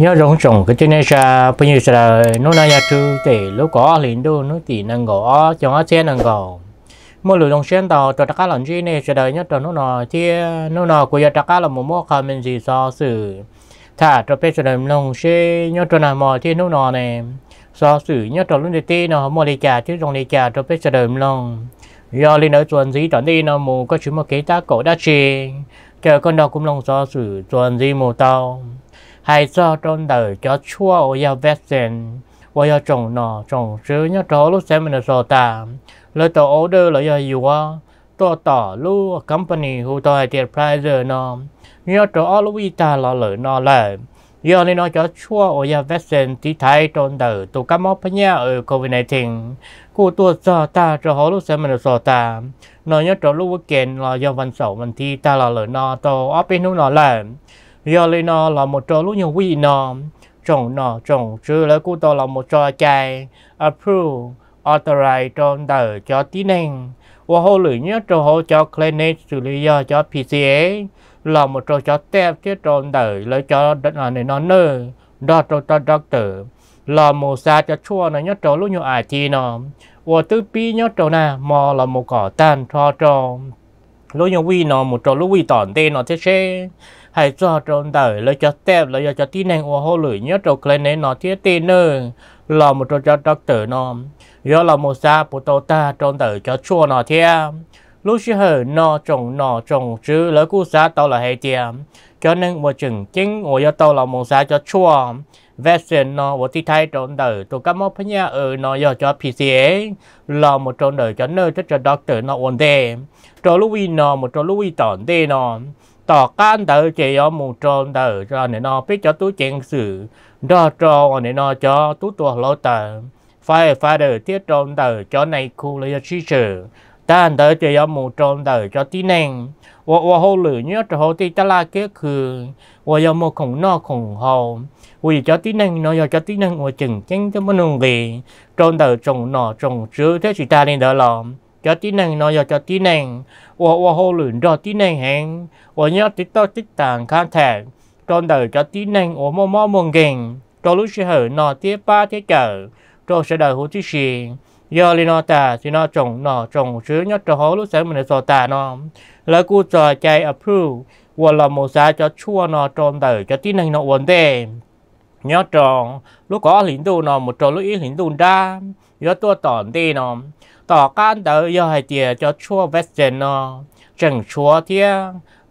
nhớ rong trồng cái trên này ra bây giờ là nó nay nhà chú để lúc có liền đô nó thì năng gõ cho nó xe năng gõ mua lửa đồng xuyên tàu cho các lần gì này sẽ đợi nhất cho nó nọ thì nó nọ của giờ tất cả là một món khăn mình gì so sử thả cho bây giờ làm đồng xe nhớ cho nào mò chia nó nọ này so sử nhớ cho lúc này nó mua đi trà chứ trong đi trà cho bây giờ làm lòng do lý ở chuẩn gì chọn đi nó mù có chuyện một cái tác cổ đã chê chờ con đó cũng lòng so sử chuẩn gì mù tàu hay do trong đời cho chua ở nhà vết sen ô yêu trồng nọ trồng chứ nhớ trò lúc xem mình sò ta lời tổ order là yêu yêu á tổ tổ lu company hụ tổ hay tiền price nó nhớ trò lúc vi ta lo lỡ nó là yêu nên nó cho chua ô yêu vết sen tí thái trong đời tụ cá móc phải nhá ở covid 19 cô tổ cho ta cho họ lúc xem mình sò ta nó nhớ trò lúc weekend là do văn sầu văn thi ta lo lỡ nó tổ ốp bên nó là giờ lên nó là một trò lúc nhiều quý nó trồng nó trồng chứ lấy cụ tôi là một trò chạy approve authorize trong tờ cho tí năng và hồ lưỡi nhớ trò hồ cho clinic xử lý do cho PCA là một trò cho tép chứ trong tờ lấy cho đất ở này nó nơ đó trò cho doctor là một xa cho chua nó nhớ trò lúc nhiều ai thì nó và tư pi nhớ trò nè mà là một cỏ tan cho trò lúc nhiều vi nó một trò lúc vi tỏn tên nó thế chế hay cho trong đời lấy cho tép lấy cho tí nành ô hô lưỡi nhớ trâu cái này nó thiết tê nơ là một trâu cho doctor nó do là một sa bộ tàu ta trong đời cho chua nó thiết lúc xưa hở nó trồng nó trồng chứ lấy cú sa tàu là hay tiền cho nên một chừng chính ô do tàu là một sa cho chua vaccine nó và thi thay trong đời tôi cảm ơn nhà ở ừ, nó do cho PCA là một trong đời cho nơi cho cho doctor nó ổn đề cho lúc nó một trong lúc tổn đề nó ต่อการเดอเจียมูจนเดอจอเนี่ยนอพิจารตู้เจงสื่อดอจอเนี่ยนอจอตู้ตัวโลเตอไฟไฟเดอเทียจนเดอจอในคูเลยชิเชอด้านเดอเจียมูจนเดอจอที่หนึ่งว่าว่าเขาหรือเนี่ยจะเขาที่ตลาดก็คือว่ายามของนอกของเขาว่าจะที่หนึ่งเนาะอยากจะที่หนึ่งว่าจึงจึงจะมันงเกจนเดอจงหนอจงเชื้อเทศจิตาเนี่ยเดอหลอม cho tí nàng nó giờ cho tí nàng và và hồ luyện cho tí nàng hẹn và nhớ tí to tí tàng khang thẹn trong đời cho tí nàng và mò mò mong ghen cho lúc sẽ hở nó tía ba tía chở cho sẽ đời hồ tí xì giờ lên nó ta thì nó trồng nó trồng sứa nhất cho hồ lúc sẽ mình sò ta nó là cô trò chạy approve và là một giá cho chua nó trong đời cho tí nàng nó ổn định nhớ tròn lúc có lính tù nó một tròn lúc ít lính tù ra nhớ tôi tỏn tê nó ต่อการเดยให้เตียจะชัวเวสเซนเนาะจังชัวเทีย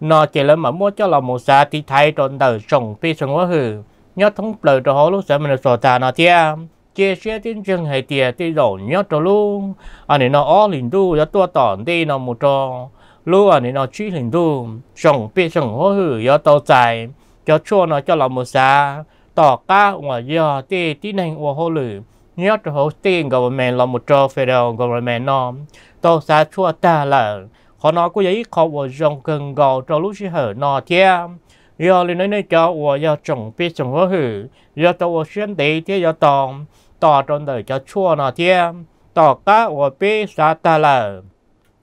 นอเจริญมามั่วเจ้าเราหมูซาที่ไทยตนเดอส่งปีสงว่าหือยอดทั้งเปลือกตัวลูกเสือมันสอตานอเทียเจียเสียที่จังให้เตียที่หลงยอดตัวลูกอันนี้นออ้อลินดูยอดตัวต่อที่นอหมูจอลูกอันนี้นอชี้ลินดูส่งปีสงว่าหือยอดตัวใจจะชัวนอเจ้าเราหมูซาต่อก้าหัวยอดที่ที่ในหัวหูหรือ nhớ cho hồ tiên government là một trò federal government nó tôi sẽ chua ta là họ nói có giấy khó vô dòng cần gò cho lúc sẽ hở nó thế giờ lên nơi này cho vô giờ chuẩn bị chuẩn hóa hử giờ tôi vô xuyên tế thế giờ tòng tỏ trong đời cho chua nó thế tỏ cá vô bị sa ta là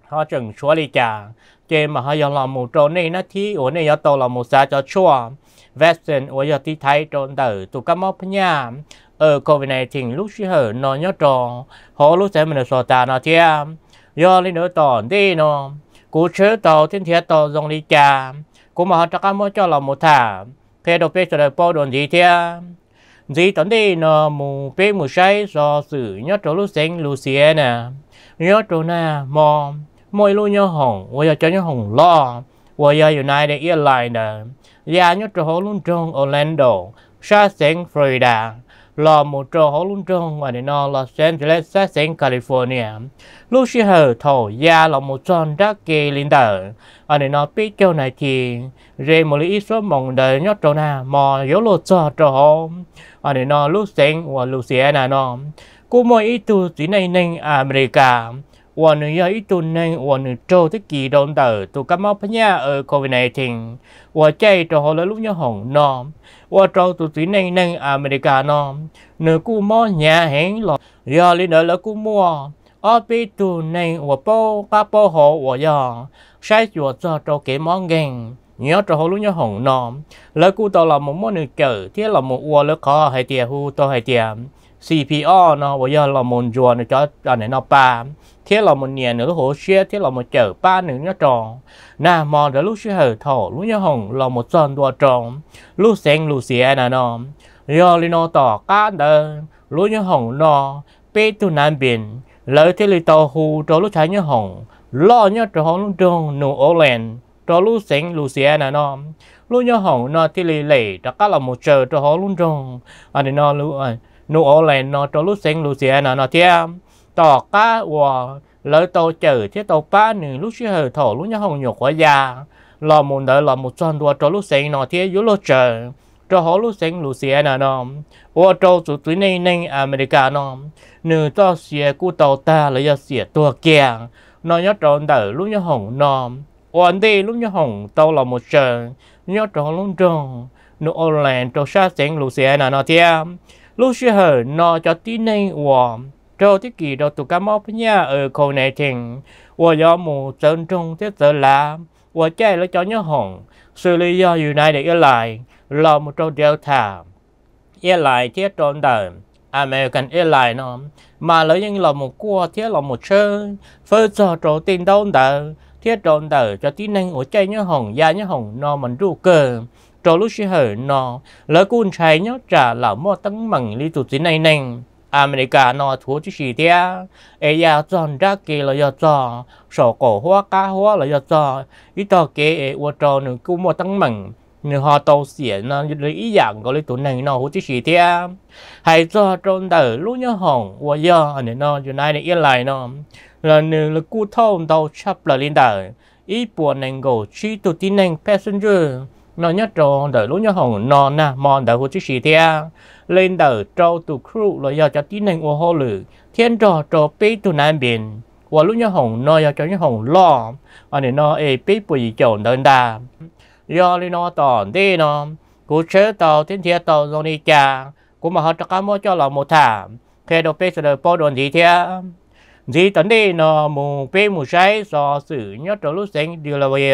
họ chuẩn chua đi chả chế mà họ giờ làm một trò này nó thì ở này giờ tôi làm một sa cho chua Western ở giờ tí thấy trong đời tụ cá móc nhà ở ờ, covid này thì lúc xưa hở nó nhớ trò họ lúc sẽ mình là sò tà nó chia do lên nữa tòn đi nó cú chớ tàu thiên thiệt tàu dòng đi cha cú mà họ cho cá mỗi cho là một thả thế đầu bê đời bao đồn gì thế gì tấn đi nó mù bê mù say do sự nhớ trò lúc sinh lúc xía nè nhớ trò nè mò mỗi lúc nhớ hồng ôi cho nhớ hồng lo bây giờ United Airlines nè nhà nhớ trò họ luôn trong Orlando sa Florida là một trường học lung trong ngoài đến nó Los Angeles sát sinh California. Lúc xưa hờ thổ gia là một tròn đá kỳ linh tử. Ở đến nó biết châu này thì rê một lý số mong đời nhất trò nà mà yếu lộ cho trò hỗ. Ở đến nó lúc sinh và Luciana nó. cũng môi ít tu tí này ninh America. วันนี้อีตุนเองวันนี้โจที่กี่โดนเตอตัวกำมอพญาเออโควิด1 9ว่าใจตัวหัวแล้วลูกยหงนอมว่าโจตัวสีเน่งเน่งอเมริกานอมเนื้อกู้มอหยาเห็นหลอดยอลิเนอแล้วกู้มัวออปีตุนเองว่าโป้ป้าโป้หัวว่ายองใช้จัวจอตัวเก๋มองเก่ง nhớ cho hồ lúc nhớ hồng nòm lời cụ tao là một món được chở thiết là một ua lớp khó hay tiền hu tao hay tiền CPO nó bây giờ là một ruộng cho cho này nó pa thế là một nhà nữa hồ xe thế là một chợ ba nữa nhá tròn nà mò đó lúc xe hở thổ lúc nhá hồng là một sơn đua tròn lúc sen lúc xe nà nó do lên nó tỏ cá đờ lúc nhá hồng nó bê tu nam biển lợi thế lì tàu hù cho lúc trái nhá hồng lo nhá tròn lúc tròn nụ ô lèn cho lúc sen lúc xe nà nó lúc nhá hồng nó thế lì lệ đã cá là một chợ cho họ lúc tròn anh à, nó à, lúc nụ ô lèn nó cho lúc sen lúc xe nà nó thiam tỏ cá của lời tổ chở thế tàu ba nửa lúc chưa hở thổ lúc nhá hồng nhục quá già lò muốn đời lò một tròn đùa cho lúc sinh nó thiết yếu lúc chờ cho họ lúc sinh lúc xe nà nó ô cho chủ túi này này America nó nửa cho xe cụ tàu ta là do xe tua kia nó nhớ tròn đời lúc nhá hồng nó ổn đi lúc nhá hồng tàu lò một chờ nhớ tròn lúc tròn nó ổn lẹn cho xa sinh lúc xe nà nó thiết lúc chưa hở nó cho tí này ổn cho thiết kỳ đầu tụ cá mò với ở ừ, khu này thành và do mù sơn trung thiết sở làm và chạy lấy cho nhớ hồng xử lý do dù này để yêu lại là một trâu đeo thả yêu lại thiết tròn đời American lại nó mà lấy những là một cua thiết là một chơi phơi cho trâu tiền đâu đời thiết tròn đời cho tí năng ở chạy nhớ hồng gia nhớ hồng nó mình ru cơ trâu lúc xí hở nó lỡ cuốn chạy nhớ trả là mua tấn mặn lý tụ tí này nè America nó thua chứ gì đi ấy giờ chọn ra kia là giờ chọn sổ cổ hoa cá hoa là giờ chọn ít tao kia ấy uất tròn nên cứ mua tăng mừng nên họ tàu xiển nó lấy ý dạng có lấy tụi này nó hút chứ gì đi hay cho tròn đời luôn nhớ hỏng uất giờ này nó như này này yên lại nó là nên là cứ thâu tàu chấp là lên đời ít buồn nên gồ chỉ tụi tin nên passenger nó nhớ trò đỡ lúc nhớ hồng nó nà mòn đỡ hồ chí sĩ thia lên đỡ trâu tụ crew rồi giờ cho tin nền ô hô lử thiên trò trò bê tụ nam biển và lúc nhớ hồng nó giờ cho nhớ hồng lo anh nên nó ê bê bùi chồng đơn đà do lên nó tòn đi nó cú chế tàu thiên thiên tàu rồi đi chà cú mà họ cho cá mua cho là một thảm khi đồ bê sẽ được bao đồn gì thia gì tấn đi nó mù bê mù cháy do xử nhớ trò lúc sinh điều là bây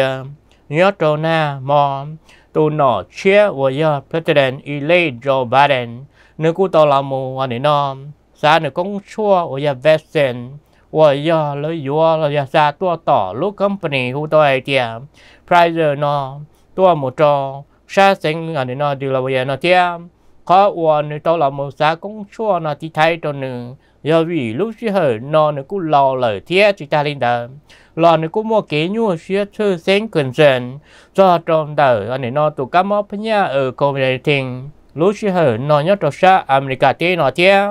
ยอดโตนามอมตูนอเชียวยอดประธานอีเลยีโจบบเดนนึกูตอลามูวันนี้นอมซาหนึกงชั่วยาเวสเซนวยอเลยยัวเลยซาตัวต่อลูกคัมปนีหูตัวไอเดียไพรเซอร์นอตัวมูจอชาเซงอันนี้นอดีลาวยานอเทียมขอวันนตัวเลามูซากงชั่วนอที่ไทยตัวหนึ่ง giờ vì lúc xưa hở nó cũng lo lời thiết chỉ ta linh đó lo nó cũng mua kế nhu xưa chơi sen cần dần cho trong đời anh ấy nó tụ cá mò phía nhà ở công nghệ tình lúc xưa hở nó nhớ cho xa America thế nó thế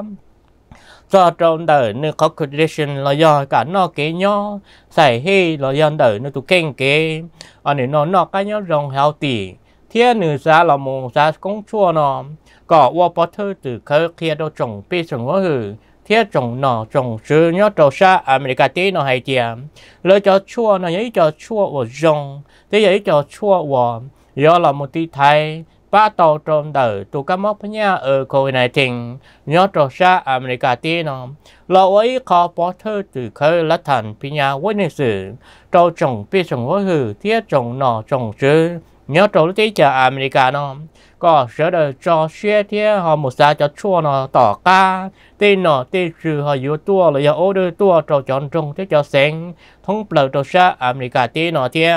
cho trong đời nó có condition là do cả nó kế nhau xảy hê là do đời nó tụ kênh kế anh ấy nó nó cái nhau rồng hào tỷ thiên nữ giá là một giá công chúa nó có qua bó thơ từ khởi kia đâu trồng bê trồng hoa hử thiết trọng nọ trọng chứ nhớ trầu xa America tí nó hay chìa lỡ cho chua nó giấy cho chua vô rồng tí giấy cho chua của do là một tí thay ba tàu trộm tử tụ các mốc nha ở COVID này trình nhớ trầu xa America tí nó lỡ ấy khó bỏ thơ từ khơi lá thành phía nhà quân lịch sử trầu trồng phía trồng hối hử thiết trồng nọ trồng chứ nhớ trốn tí chờ nó, có sẽ được cho xe thế họ một xa cho chua nó tỏ ca tên nó tên trừ họ yếu tua là yếu ô tua cho chọn trung thế cho sáng thông bờ cho xa America tên nó thế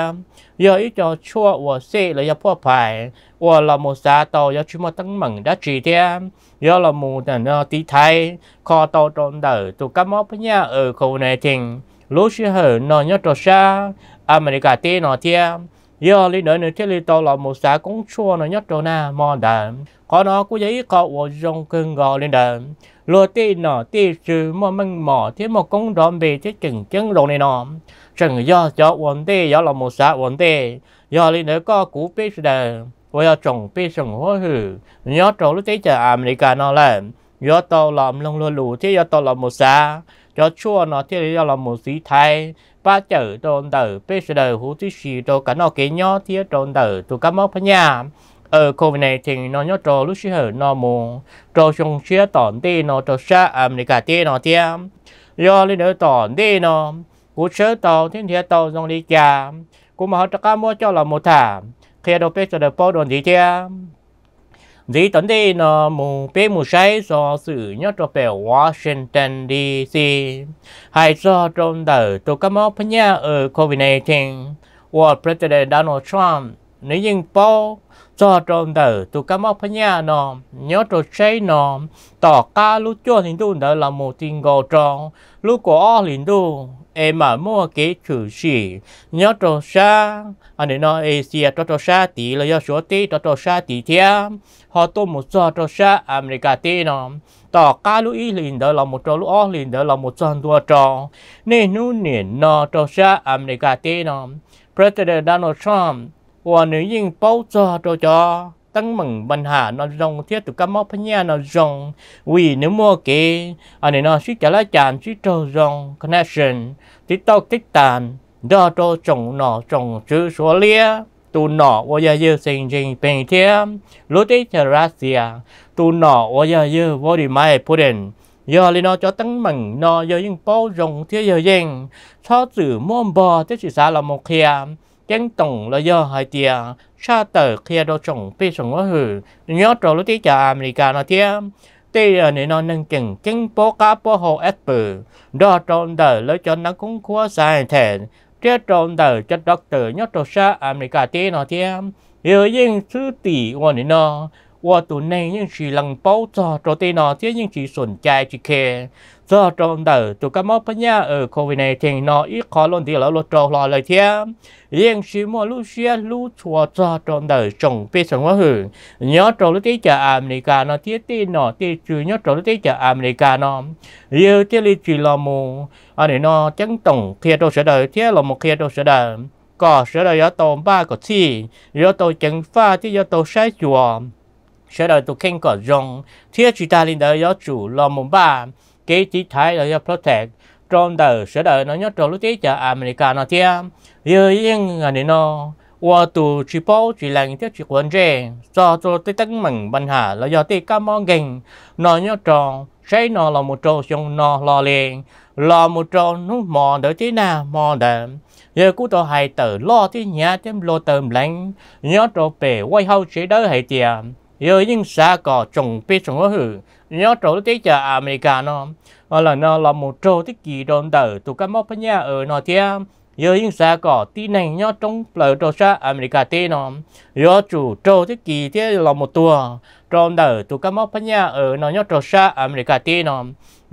giờ ý cho chua và xe là yếu phô phải và là một xa tàu yếu chúng ta tăng mừng đã trì thế giờ là một nó tí thay kho tàu trộn đời tụ cá móc nhà ở khu này thì, lúc xưa hở nó nhớ cho xa America tên nó thế giờ lý đợi nữa thế lý tàu là một xã cũng chua nó nhất rồi na mò đà có nó cũng giấy cậu của dòng cưng gò lên đà lúa tì nọ tì trừ mà mình mò thế mà cũng đòn bề thế chừng chân lồng này nọ chừng do cho ổn tê do là một xã ổn tê giờ lý nữa có cú bê đà giờ trồng bê trồng hoa hử nhớ trồng lúc tế chờ America nó là do tàu làm lông lúa lù thế do tàu là một xã cho chua nó thế do là một sĩ thái ba chữ trôn tử bây giờ hữu tí xì đồ cả nó kế nhó tía trôn tử tụ cá móc phá nhà ở ờ, covid này thì nó nhớ trò lúc xí hở nó mù trò xong xía tỏn tê nó trò xa ẩm này cả tê nó tía do lên nữa tỏn tê nó cú sớ tàu thiên thiệt tàu dòng đi chà cũng mà họ cho cá cho là một thảm khi đồ bây giờ bao đồn gì tía vì tận đây nó mù bê mù say do sự nhớ cho bè Washington DC hay do trong đời tôi cảm ơn nhà ở COVID-19 và President Donald Trump nếu như bao cho trộn đời tụ cá móc phải nhà nó nhớ trộn cháy nó tỏ ca lúc cho thì tôi đỡ là một tình gò tròn lúc của liền tôi em mà mua cái chữ gì nhớ trộn xa anh ấy nói ấy xia trộn trộn xa tí là do số tí trộn trộn xa tí thia họ tôi một cho trộn xa America tí nó tỏ ca lúc ý liền đỡ là một trộn lúc liền đỡ là một trộn đua tròn nên nu niệm nó trộn xa America tí nó President Donald Trump và nếu nhìn bao giờ cho cho tăng mừng bàn hà nó rong thiết tụ cá móc phải nhà nó rong vì nếu mua kì à này nó suy trả lại chán suy trâu rong connection tí tao tích tàn đó cho chồng nọ chồng chữ số lia tụ nọ và giờ giờ sinh trình bình thiết lúc ấy chờ Russia à. tụ nọ và giờ giờ vô đi mai Putin giờ lên nó cho tăng mừng nó giờ những bao rong thiết giờ dành cho chữ mua bò thiết chỉ xa là một kia chân tổng là do hai tia sa tờ kia đo trọng bê sống quá hử nhớ trò lúc tí chà America nó tia tê là nên nó nâng chừng chân bố cá bố hồ ép bự đo tròn đờ lấy cho nó cũng khóa dài thẹn tia tròn đờ cho doctor nhớ trò sa America tê nó tia yêu yên sư tỷ của nó ว่าตัวนี้ยังสีลังเป้าจอตัวเตนอเที่ยังสีสนใจจีเค giờ trong đời tụ các mốc nhá ở covid này thì nó ít khó luôn thì là lột trâu lo lời thế riêng chỉ mua lúc xe lú chùa giờ trong đời trồng biết sống quá hưởng nhớ trâu lúc tí chợ America nó thiết tin nó tí trừ nhớ trâu lúc tí chợ America nó yêu thiết lý chỉ là mù anh này nó chẳng tổng kia đâu sẽ đời thế là một kia đâu sẽ đời có sẽ đời do tổ ba có chi do tổ chẳng pha chứ do tổ sai chùa sẽ đời tôi khen có rong thiết chỉ ta lên đời do chủ là một ba cái chỉ thái là do protect trong đời sẽ đời nó nhớ trong lúc tí chợ America nó tia giờ yên ngày này nó qua từ chỉ bố chỉ là những chiếc quần rẻ do cho tới tấn mừng banh hà là do tí cá món gành nó nhớ tròn xây nó là một trâu xong nó lo liền lo một trâu nó mò đỡ thế nào mò đỡ giờ cú tôi hay tự lo thế nhà thêm lo tầm lạnh nhớ trâu về quay hậu sẽ đỡ hay tiền 有因啥个种别种个去，要做的就阿美加喏，或者呢，เรา冇做的几种的，都干么不呀？呃，那天。有因啥个ទីនេះញ៉តុងផ្លូវទៅសាអាមេរិកទេណោយោជូចូលទីគីទេឡមតួត្រមដើទូកមកបញ្ញាអឺណោញ៉ទៅសាអាមេរិកទេណោ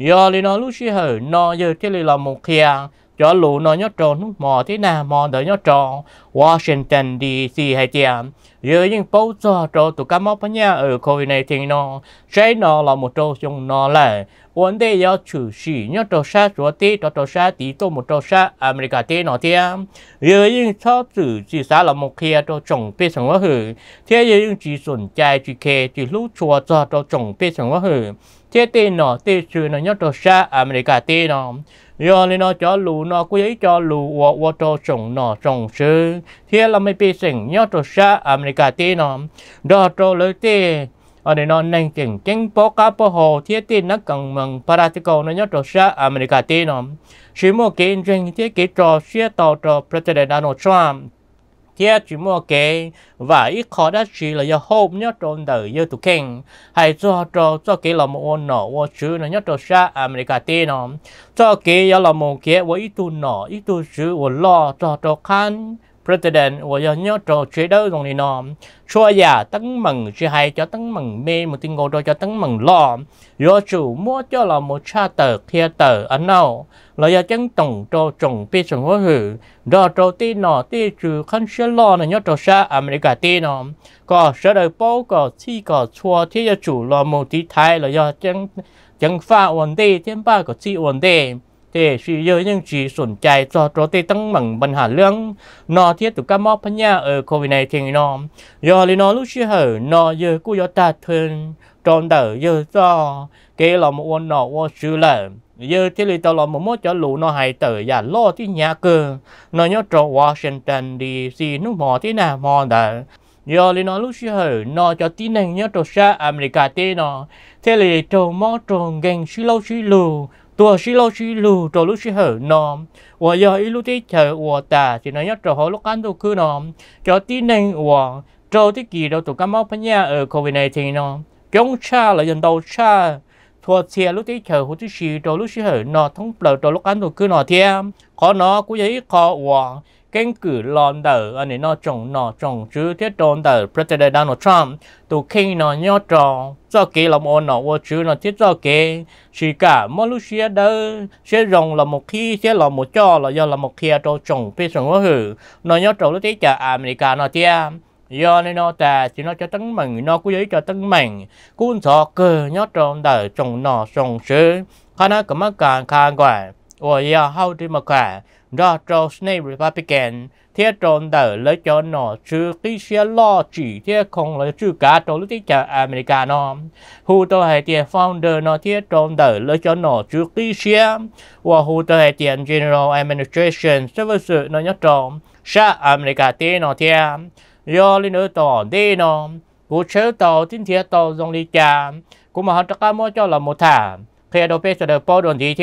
យោលីណោលូស៊ីហើណោយើទេលឡមខៀង cho lũ nó nhớ tròn mò thế nào mò đỡ nhớ tròn Washington DC hay chả giờ những bố cho trò tụ cá móc nha ở khối này thì nó sẽ nó là một trò dùng nó lại vấn đề do chủ sĩ nhớ trò sa chúa tí trò trò sa tí tô một trò sa America tí nó thế giờ những cho chủ chỉ xã là một kia trò trồng bê sống quá hử thế giờ những chỉ sổn chạy chỉ kê chỉ lũ chúa cho trò trồng bê sống quá chế tê nó tê sư nó nhớ đồ xa America tê nó do nên nó cho lù nó cứ ấy cho lù wo wo cho sông nó sông sư thế là mấy bị sủng nhớ đồ xa America tê nó đó cho lấy tê ở đây nó nên chỉnh chính bố cá bố hồ thiết tin nó cần mừng practical nó nhớ trò xa America tin nó. Sự mua kiến trình thiết kế trò xe tàu trò President Donald Trump kia chỉ mua kê và ít khó đã chỉ là do hôm nhất trong đời yêu tụ kinh hay cho cho cho kê là một ôn nọ ô chữ là nhất trong xa America tê nó cho kê là một kia với ít tu nọ ít tu chữ ô lo cho cho khăn president và do nhớ trò chế đó còn này nọ cho già dạ tấn mừng chế hay cho tấn mừng mê một tiếng ngô rồi cho tấn mừng lo do chủ mua cho là một cha tờ kia tờ anh nào là do chân tổng trò trồng pi trồng hoa hử do trò ti nọ ti chủ khăn sẽ lo này nhớ trò xa America ti nọ có sẽ đời bao có chi có chua thì do chủ là một tí thái là do dạ chân chân pha ổn đề thêm ba có chi ổn đề ที่ชื่อเยอะยังจีสนใจจอดรถตั้งมังปัญหาเรื่องนอเทียตุกามอพญาเออโควิดในเทงนอมยอลีนอลูกชื่อเหอนอเยอะกูยอตาเทินจอนเดอเยอะจอเกลอมวนนอวชื่อเลยเยอะที่ลีตลอดมมดจะหลูนอหายเตออย่าล่อที่ยาเกินนอยอจอวอชิงตันดีซีนุ่มหมอที่หน้ามอเดอยอลีนอลูกชื่อเหอนอจะตีหนึ่งยอจอชาอเมริกาเตนอเทเลโจมอจงเก่งชื่อเล่าชื่อลูตัวชิโลชิลูตัวลูชิเหอนอมว่าอย่าอิลูที่เธอว่าแต่สินายจะหอลูกอันตัวคือนอมจอที่หนึ่งว่าจอที่กี่เราตัวกัมมอพัญญาเออโควิดในทีนอมจงชาเลยยันโตชาทัวเทียลูที่เธอหัวที่ชีตัวลูชิเหอนอทั้งเปล่าตัวลูกอันตัวคือนอเทียมขอนอกูอย่าอีขอว่า根據領導安尼那種那種主的領導，President ờ, Donald Trump 都傾那要種做幾那麼那我主那接做幾，是噶馬來西亞的，些用那麼氣，些那麼做了要那麼氣做種，變成我去那要做了啲就阿美加那啲。do nên nó ta chỉ nó cho tấn mình nó cứ giấy cho tấn mình cũng sợ cơ nhớ trong đời trồng nọ trồng sứ khá nó cũng mắc càng càng quả ôi giờ hao đi mà cả do cho Snake Republican thế tròn đỡ lấy cho nó chứ cái xe lo chỉ thế không lấy chứ cả cho lúc tích chợ America hù tôi hệ tiền founder nó thế tròn đỡ lấy cho nó chứ cái xe và hù tôi hệ tiền General Administration Service nó nhớ tròn sa America thế nó thế do lên nữa tỏ đi nó cú chế tàu tin thế tàu dòng lý cha cũng mà họ chắc mua cho là một thả khi đó bây giờ được bao đồn thế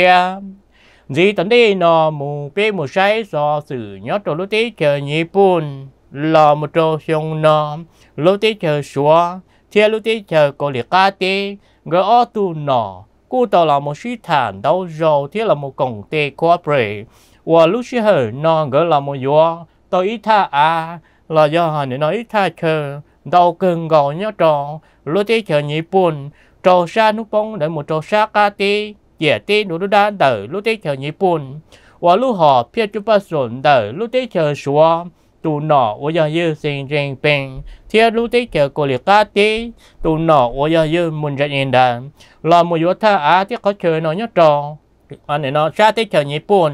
dì tận đi nó mù bê mù say do sự nhớ trò lúc tí chờ nhị buồn lò một trò xong nó lúc tí chờ xóa chia lúc tí chờ có liệt ca tí gỡ ô tu nó cú tàu là một suy thản đau dầu thiết là một công tê khoa bể và lúc xí hở nó gỡ là một gió tôi ít tha à là do hà họ nói ít tha chờ đau cơn gò nhớ trò lúc tí chờ nhị buồn trò xa nút bóng để một trò xa ca tí 也得努力单的路得求日本，我如何偏就不顺的路得求说。tu nọ wo ya yu sinh jing ping thia lu te ke ko li ka ti tu nọ wo ya yu mun ja in da la mu yo tha a ti ko chö no nhất trò anh này nó sa te chờ nhị pun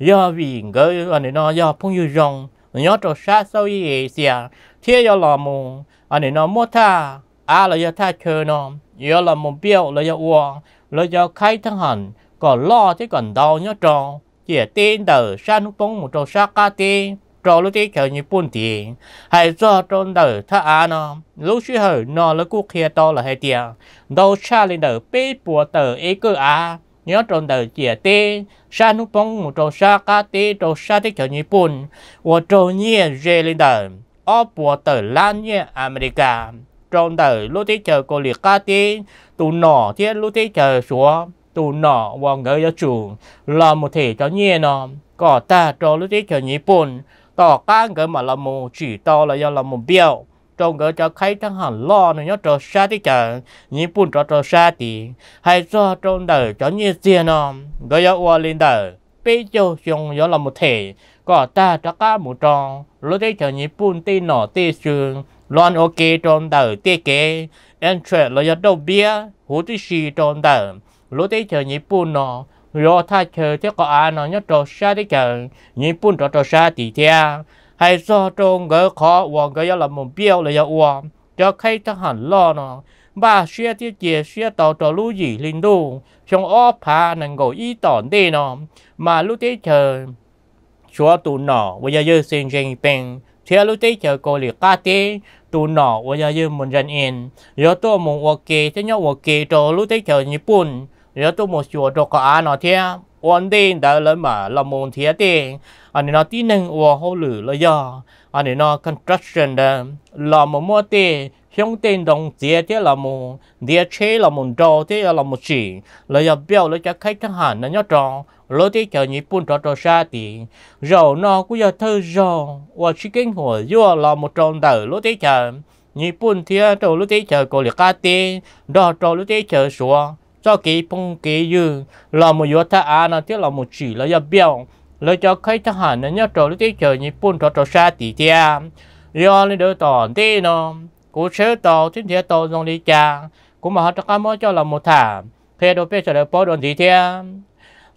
do vì ngơ anh này nó do phong yu rong nhớ trò sa sau y xia à? thia yo la mu anh này nó mua tha a là yo tha chö no yo là mu biểu là yo uo lo cho khai thân hành có lo thế còn đau nhớ trò chỉ tin từ san bóng một trò sa ca ti trò lúc tí kiểu như buồn thì hay do tròn đời tha á nó lúc suy hở nó là cuộc kia to là hay tiền đâu xa lên đời bế bùa từ ấy cơ á nhớ tròn đời chỉ tê san nút bóng một trò sa cá tê trò sa tê kiểu như buồn và trò nhẹ rê lên đời ở bùa từ lan nhẹ America trong đời lúc thế chờ cô liệt ca tí tù nọ thế lúc thế chờ xuống tù nọ và người cho chủ là một thể cho nhiên nó có ta cho lúc thế chờ nhịp bồn tỏ ca người mà là một chỉ to là do là một biểu trong người cho khai thằng hẳn lo nó nhớ cho xa thì chờ nhịp bồn cho cho xa thì hay do trong đời cho nhiên riêng nó người cho qua lên đời bây giờ chúng do là một thể có ta cho cả một trong lúc thế chờ nhịp bồn tí nọ tí xương loan ok trong đời tiết kế em trẻ là do bia hú tí xì trong đời lúc tí chờ nhị bùn nó rồi tha chờ thế có à nó nhớ trò xa tí chờ nhị bùn trò trò xa tí thea hay so trong gỡ khó hoàng gỡ là một biểu là do hoàng cho khai thác hẳn lo nó bà xia tiết chế xia tàu trò lưu gì linh đu trong ó phá nàng gỗ ý tỏn đi nó mà lúc tí chờ chúa tụ nọ bây giờ giờ xin dành bèn thế lúc tây chờ cô liệt ca tê tu nọ ở nhà dư mình dân yên giờ tôi muốn ok thế nhau ok cho lúc tây chờ nhật bản do tôi muốn sửa cho cả nọ thế ổn định đã lớn mà là muốn thế tê anh nói tí nâng ở hồ lử là do anh nói construction đó là một mô tệ hiện tiền đồng tiền thế là một địa chế là một trò thế là một chỉ là giờ biểu là cho khách thằng hẳn là nhớ trò lối đi chờ nhị buôn trò trò xa thì rồi nó cũng giờ thơ rồi và chỉ kinh hồ vua là một tròn đời lối thế chờ nhị buôn thế trò lối đi chờ có liệt ca tê đó trò lối đi chờ xuống cho kỳ phong kỳ dư là một vua thà à nó thế là một chỉ là giờ biểu là cho khách thằng hẳn là nhớ trò lối thế chờ nhị buôn trò trò xa thì thế do lên đỡ tòn thế nó cú chơi tàu chính thế tàu dòng đi cha cú mà họ cho cá mối cho là một thả thế đồ bê cho được bao đồn gì thế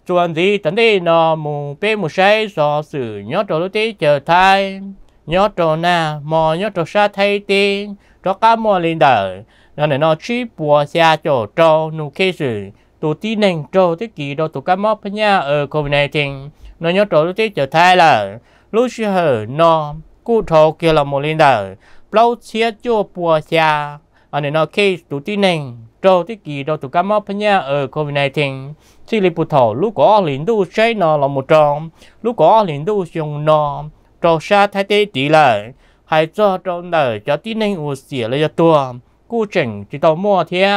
chuẩn gì tận đi nó mù bê mù say do sự nhớ trò lúc tí chờ thai nhớ trò na mò nhớ trò xa thay tí cho cá mò lên đời nó này nó chỉ bùa xa chỗ trâu nụ kê sự tụ tí nền trâu tí kỳ đồ tụ cá mò phía nhà ở covid 19 nó nhớ trò lúc tí chờ thai là lúc xưa nó cú thầu kia là một lên đời lâu chia cho bùa xa anh em nó khi tụ tin nền trâu tí kỳ đâu tụ cá mập nhá ở ừ, covid 19 chỉ là bù thổ lúc có liền đu xây nó là một tròn lúc có liền đu dùng nó trâu xa thay thế tỷ lệ hay cho trâu nở cho tin nền u xỉa là tua cú chẳng chỉ tàu mua thế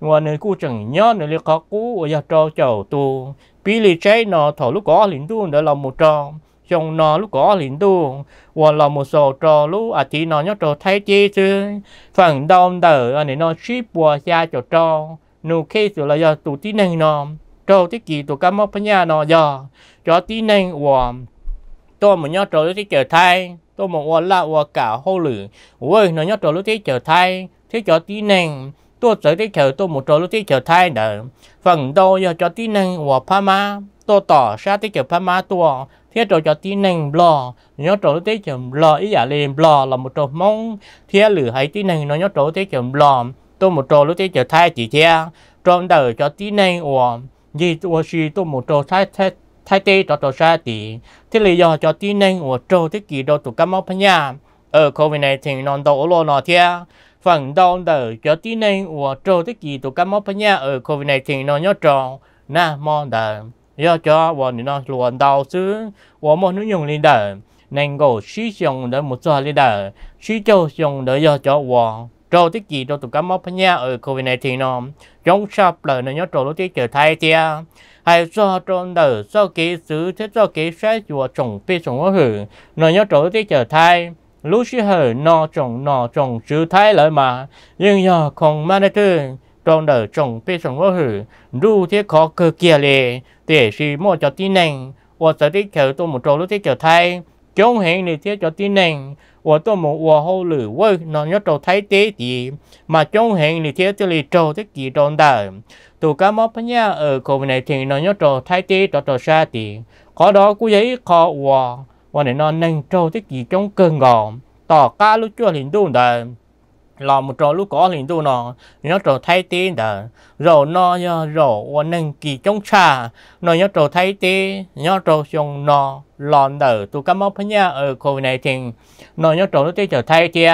ngoài nơi cú chỉnh nhớ nơi khó cú ở nhà trâu chầu tu bị lì cháy nó thổ lúc có liền đu nữa là một tròn chồng nó lúc có liền tu và là một số trò lúc ở à, chỉ nó nhớ trò thay chi chứ phần đông đờ anh à, nó ship qua xa cho trò nụ khi rồi là do tụ tí năng nó trò tí kỳ tụ cá móc nhà nó giờ cho tí năng và tôi một nhớ trò lúc tí trở thay tôi một qua là qua cả hô lử ôi nó nhớ trò lúc tí trở thay thế cho tí năng tôi sẽ tí chờ tôi một trò lúc tí trở thay nữa, phần đâu giờ cho tí năng và pa ma tổ tỏ sa tí kiểu má tua thế rồi cho tí nành bò nhớ trổ tí kiểu bò ý giả liền bò là một trổ mông thế lử hay tí nành nó nhớ trổ tí kiểu bò tôi một trổ lúc tí kiểu thay chỉ thế trong đời cho tí nành ủa gì ủa gì tôi một trổ thay thay thay tê cho trổ sát tí thế lý do cho tí nành ủa trổ thế kỷ đồ tụ cá mau phá nhà ở ờ, covid này thì non đầu lo nọ thế phần đầu đời cho tí nành ủa trổ thế kỷ tụi cá mau phá nhà ở ờ, covid này thì non nhớ trổ na mon đời 要叫我你那轮到是，我们能用力的，能够使用的木做力的，使就用的要叫我。rồi tiết gì đâu tụi cá móc nha ở covid này thì nó giống sập lời nó nhớ trộn tiết trở thay tia hay do trộn đỡ do ký xứ thế do ký sẽ chùa trồng pi trồng có hử nó nhớ trộn tiết trở thay lúc xí hử nó trồng nó trồng chứ thay lại mà nhưng giờ không mang được trong đời trong bê trong vô hử đủ thế khó cơ kia lệ để sự mua cho tin nành và sở thích chờ tôi một trâu lúc thế chờ thay chống hẹn này thế cho tin nành và tôi một và hô lử với nó nhớ trâu thay tế gì mà chống hẹn này thế tôi lì trâu thế kỳ trong đời tụ cá móc nhá ở cổ này thì nó nhớ trâu thay tế cho trò xa thì có đó cú giấy khó và và để nó nâng trâu thế kỳ trong cơn ngọn tỏ cá lúc chưa hình đúng đời lò một trò lúc có liền tu nó nó trò thay tê đã rồi nó nhớ rồi và nâng kỳ trong trà nó nhớ trò thay tê nhớ trò xong nó lòn đỡ tu cam mốc nhá ở khu này thì nó nhớ trò nó tê trở thay tê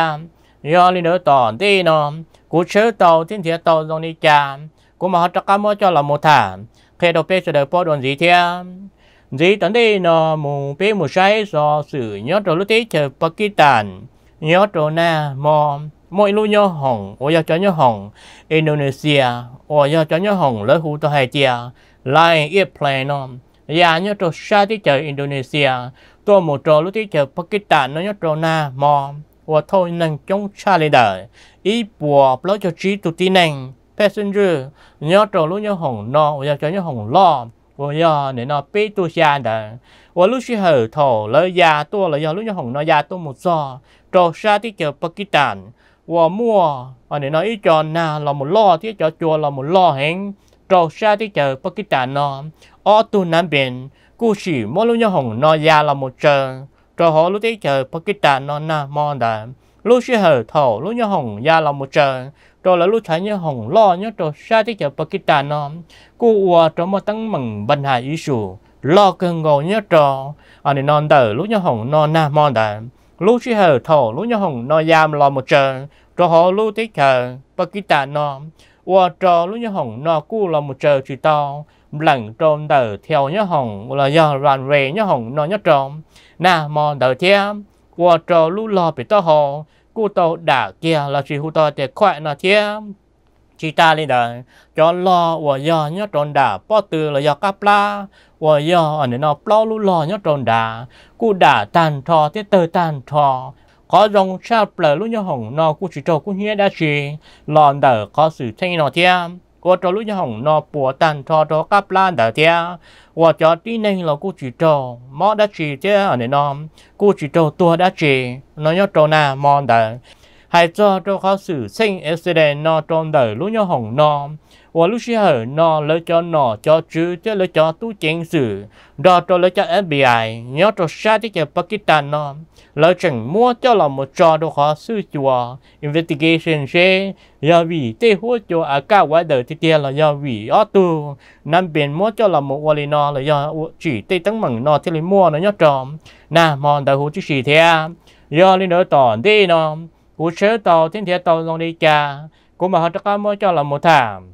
do lên nữa tỏ tê nó cú chớ tàu thiên thiệt tàu dòng đi trà cú mà họ cho cam cho là một thả khi đầu pê sẽ được bỏ đồn gì thế dĩ tấn đi nó mù pê mù sai do sự nhớ trò lúc tê chờ Pakistan nhớ trò na mò mỗi lúc nhớ hồng ô giờ cho nhớ hồng Indonesia ô giờ cho nhớ hồng lỡ hú tao hay chia lại ít play nó ya dạ, nhớ trò xa tí chờ Indonesia tôi một trò lúc tí chờ Pakistan nó nhớ trò na mò và thôi nâng chống xa lên đời ý bùa lỡ cho trí tụt tí nâng passenger nhớ trò lúc nhớ hồng nó ô giờ cho nhớ hồng lo Pakistan và mua và để nói cho na là một lo thì cho chùa là một lo hẹn trâu xa thì chờ Pakistan nó ở tu Nam Biển cú chỉ mỗi lúc nhau hồng nó ra là một chờ trâu họ lúc thì chờ Pakistan nó na mò đã lúc sẽ hở thổ lúc nhau hồng ra là một chờ trâu là lúc thấy nhau hồng lo nhớ trâu xa thì chờ Pakistan nó cú và trâu mà tăng mừng bình hà ý sủ lo cơn ngồi nhớ trâu, anh à, non đờ lúc nhau hồng non na mò đã lúc chỉ hờ thổ lúc nhau hồng nó Yam lo một trận cho họ lúc tích hờ và kỹ tạ nó và cho lúc nhau hồng nó cu lo một trận chỉ to lần trôn tờ theo nhau hồng là do đoàn về nhau hồng nó nhất trộm na mò tờ thiêm và cho lúc lo bị to hồ cu tàu đã kia là chỉ hụ to để khỏe nó thiêm chỉ ta lên đời cho lo và do nhớ tròn đã bỏ từ là do cáp la tan tan 我要你那包路老要种的，古打蛋炒的豆蛋炒。có dòng sao bờ lúc nhau hồng nó cũng chỉ trâu cũng nhé đã chỉ lòn đỡ có sự thay nó thia có trâu lúc nhau hồng nó bùa tàn cho cho cáp lan đỡ thia và cho tí nên là cũng chỉ trâu mó đã chỉ thế ở nơi nó cũng chỉ trâu tua đã chỉ nó nhau à, trâu nà mòn đỡ hay cho trâu có sự sinh accident nó tròn đỡ lúc nhau hồng nó và lúc xưa nó lỡ cho nó cho chữ chứ lỡ cho tu chính sự đó cho lỡ cho FBI nhớ cho xa chứ cho Pakistan nó lỡ chẳng mua cho là một trò đồ khó sư chùa investigation xe do vì tê hố cho à cả quá đời thì tiền là do vì ở tu nằm biển mua cho là một vali nó là do chỉ tê tăng mừng nó thì lấy mua nó nhớ trò nà mòn đại hố chứ gì thế do lên đỡ tỏ đi nó của sớ tàu thiên thế tàu long đi cha của mà họ cho cá mới cho là một thảm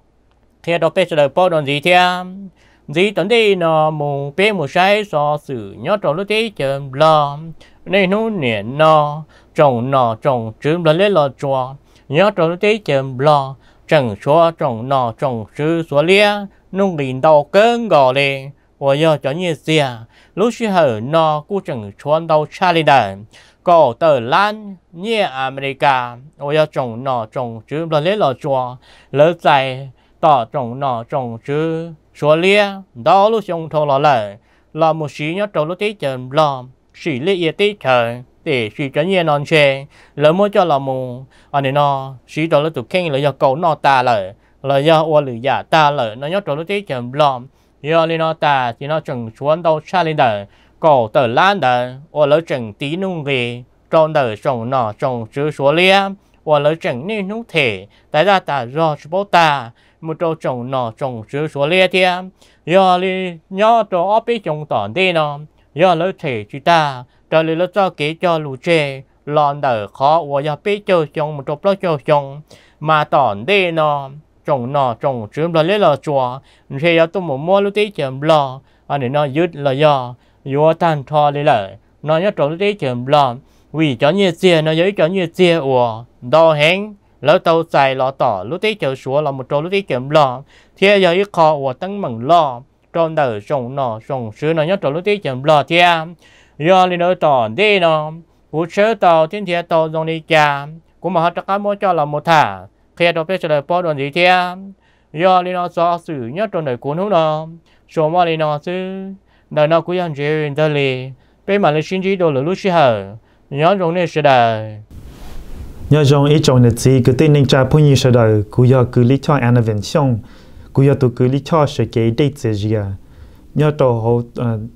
thế đó phải giờ bỏ đòn gì thế gì tận đi nó mùng bé một sai so sự nhớ trò lúc thế chậm lo nên nó nè nó trồng nọ trồng trứng là lấy lo cho nhớ trò lúc thế chậm lo chẳng xóa trồng nọ trồng trứng xóa lia nung liền đầu cơn gò lên 我要讲一下，陆续后呢，古正传到查理的，搞到兰涅阿美利加，我要种呢种，就不来了抓，了在。tỏ trồng nọ trồng chứ số lia đó lúc xong thâu lọ lại là một xí nhớ trâu lúc tí chờ lò xí lia yết tí để xí cho nhiên non xe lỡ mua cho là mù ở đây nó xí trâu lúc tụt là do cầu nọ ta lại là do ô lử giả ta lại nó nhớ trâu lúc tí chờ lò do lên ta thì nó chừng xuống đâu xa lên đời cổ tờ lan đời ô lỡ chừng tí nung về trong đời trồng nọ trồng chứ số lia 我了整那弄铁，大家打绕直播打，một chỗ trồng nọ trồng chứ số lia thia giờ li nhớ chỗ ở bị trồng tòn đi nọ giờ lấy thể chúng ta trở lại lỡ cho kế cho lũ trẻ, lòn đỡ khó và giờ bị trâu trồng một chỗ lỡ chỗ trồng mà tòn đi nọ trồng nọ trồng chứ là lấy là chùa thì giờ tôi muốn mua lúc tí chèm lo anh ấy nó dứt là do vô tan thò lấy lại nó nhớ trồng lúc tí chèm lo vì cho nhiều tiền nó giấy cho nhiều tiền ủa đo hẹn lỡ tàu chạy lỡ tỏ lúc tí chờ xuống là một chỗ lúc tí chờ lò thì giờ ít khó của tăng mừng lò trong đời sống nọ sống sứ nó nhất chỗ lúc tí chờ lò thì giờ lên lỡ tỏ đi nọ cú sớ tàu thiên thiên tàu dòng đi chà cũng mà họ chắc cá mua cho là một thả khi đó biết trời bỏ đồn gì thì giờ lên nó do sử nhất trong đời cú nó nó số mà lên nó chứ đời nó cũng dân chuyện đời lì bên mà lên xin chỉ đồ lỡ lúc xí hở nhớ dòng này sẽ đời nhớ trong ít trong nền gì cứ tin nên cha phụ nhi sẽ đời cứ giờ cứ lý cho anh vẫn xong cứ giờ tôi cứ lý cho sẽ kế date sẽ gì à nhớ tổ hồ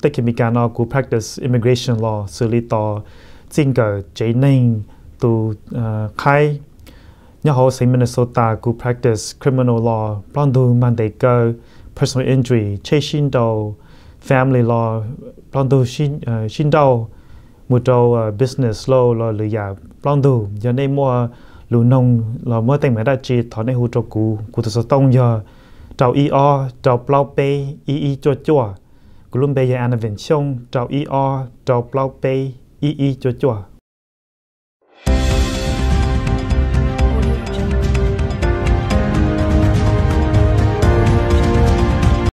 tất cả mình cả nó cứ practice immigration law xử lý tổ xin cờ chế nên tu khai nhớ hồ sinh Minnesota cứ practice criminal law bọn đồ mang đầy cơ personal injury chế xin đầu family law bọn đồ xin ờ, xin đầu một đầu ờ, business law là lý giải plong đủ giờ này mua lũ nông là mới tình mấy đại chi, thọ này hỗ trợ cụ cụ thật sự tông giờ trào e o trào plau pe e e cho chua cụ luôn bây giờ anh vẫn xong trào e o trào plau pe e e cho chua